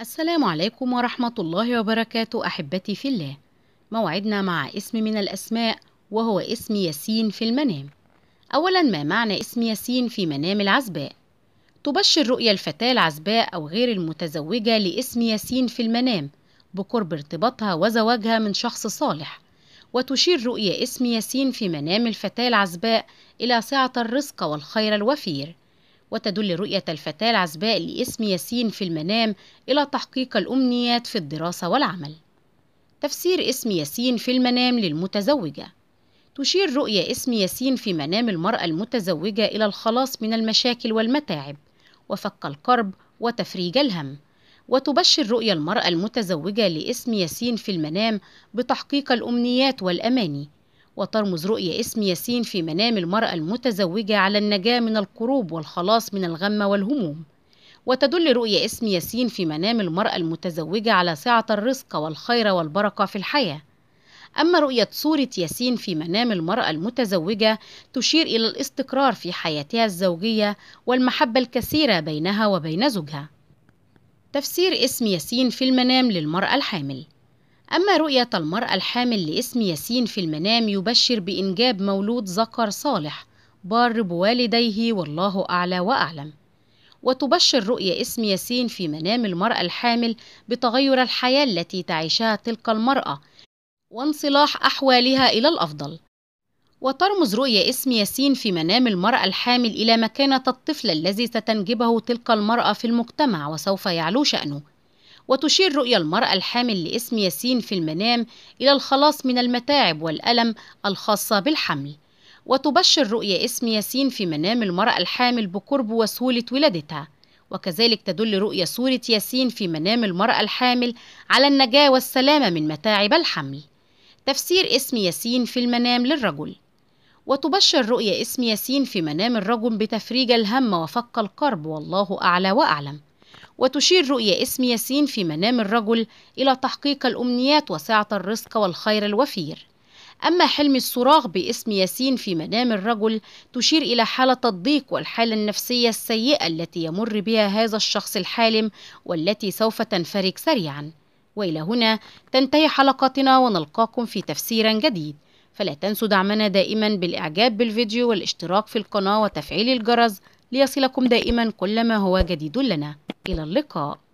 السلام عليكم ورحمة الله وبركاته أحبتي في الله موعدنا مع اسم من الأسماء وهو اسم ياسين في المنام أولا ما معنى اسم ياسين في منام العزباء؟ تبشر رؤيا الفتاة العزباء أو غير المتزوجة لاسم ياسين في المنام بقرب ارتباطها وزواجها من شخص صالح وتشير رؤيا اسم ياسين في منام الفتاة العزباء إلى سعة الرزق والخير الوفير وتدل رؤية الفتاة العزباء لاسم ياسين في المنام إلى تحقيق الأمنيات في الدراسة والعمل. تفسير اسم ياسين في المنام للمتزوجة تشير رؤية اسم ياسين في منام المرأة المتزوجة إلى الخلاص من المشاكل والمتاعب وفك الكرب وتفريج الهم. وتبشر رؤية المرأة المتزوجة لاسم ياسين في المنام بتحقيق الأمنيات والأماني وترمز رؤية اسم ياسين في منام المرأة المتزوجة على النجاة من القروب والخلاص من الغم والهموم وتدل رؤية اسم ياسين في منام المرأة المتزوجة على سعة الرزق والخير والبركة في الحياة أما رؤية صورة ياسين في منام المرأة المتزوجة تشير إلى الاستقرار في حياتها الزوجية والمحبة الكثيرة بينها وبين زوجها تفسير اسم ياسين في المنام للمرأة الحامل أما رؤية المرأة الحامل لاسم ياسين في المنام يبشر بإنجاب مولود ذكر صالح بار بوالديه والله أعلى وأعلم وتبشر رؤية اسم ياسين في منام المرأة الحامل بتغير الحياة التي تعيشها تلك المرأة وانصلاح أحوالها إلى الأفضل وترمز رؤية اسم ياسين في منام المرأة الحامل إلى مكانة الطفل الذي ستنجبه تلك المرأة في المجتمع وسوف يعلو شأنه وتشير رؤيا المرأة الحامل لاسم ياسين في المنام إلى الخلاص من المتاعب والألم الخاصة بالحمل وتبشر رؤيا اسم ياسين في منام المرأة الحامل بقرب وسهولة ولادتها وكذلك تدل رؤية صورة ياسين في منام المرأة الحامل على النجاة والسلامة من متاعب الحمل تفسير اسم ياسين في المنام للرجل وتبشر رؤيا اسم ياسين في منام الرجل بتفريج الهم وفك القرب والله أعلى وأعلم وتشير رؤية اسم ياسين في منام الرجل إلى تحقيق الأمنيات وسعة الرزق والخير الوفير أما حلم الصراخ باسم ياسين في منام الرجل تشير إلى حالة الضيق والحالة النفسية السيئة التي يمر بها هذا الشخص الحالم والتي سوف تنفرج سريعا وإلى هنا تنتهي حلقتنا ونلقاكم في تفسير جديد فلا تنسوا دعمنا دائما بالإعجاب بالفيديو والاشتراك في القناة وتفعيل الجرس ليصلكم دائما كل ما هو جديد لنا إلى اللقاء